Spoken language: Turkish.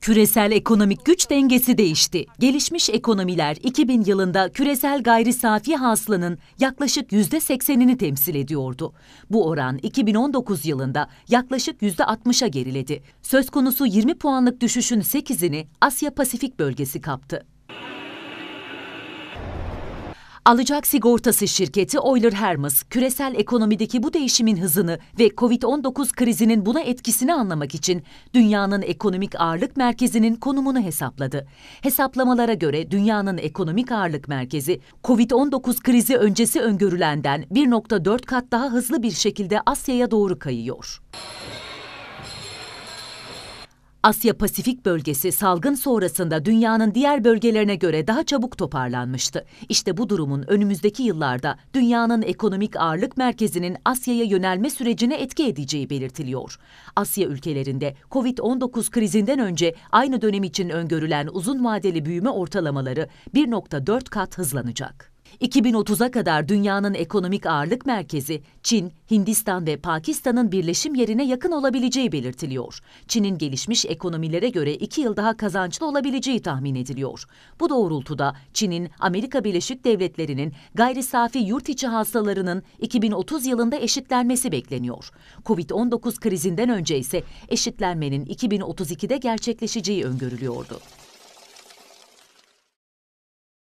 Küresel ekonomik güç dengesi değişti. Gelişmiş ekonomiler 2000 yılında küresel gayri safi hasılanın yaklaşık %80'ini temsil ediyordu. Bu oran 2019 yılında yaklaşık %60'a geriledi. Söz konusu 20 puanlık düşüşün 8'ini Asya Pasifik bölgesi kaptı. Alacak sigortası şirketi Euler Hermes, küresel ekonomideki bu değişimin hızını ve COVID-19 krizinin buna etkisini anlamak için dünyanın ekonomik ağırlık merkezinin konumunu hesapladı. Hesaplamalara göre dünyanın ekonomik ağırlık merkezi, COVID-19 krizi öncesi öngörülenden 1.4 kat daha hızlı bir şekilde Asya'ya doğru kayıyor. Asya Pasifik bölgesi salgın sonrasında dünyanın diğer bölgelerine göre daha çabuk toparlanmıştı. İşte bu durumun önümüzdeki yıllarda dünyanın ekonomik ağırlık merkezinin Asya'ya yönelme sürecine etki edeceği belirtiliyor. Asya ülkelerinde Covid-19 krizinden önce aynı dönem için öngörülen uzun vadeli büyüme ortalamaları 1.4 kat hızlanacak. 2030'a kadar dünyanın ekonomik ağırlık merkezi Çin, Hindistan ve Pakistan'ın birleşim yerine yakın olabileceği belirtiliyor. Çin'in gelişmiş ekonomilere göre 2 yıl daha kazançlı olabileceği tahmin ediliyor. Bu doğrultuda Çin'in Amerika Birleşik Devletleri'nin gayri safi yurt içi hastalarının 2030 yılında eşitlenmesi bekleniyor. Covid-19 krizinden önce ise eşitlenmenin 2032'de gerçekleşeceği öngörülüyordu.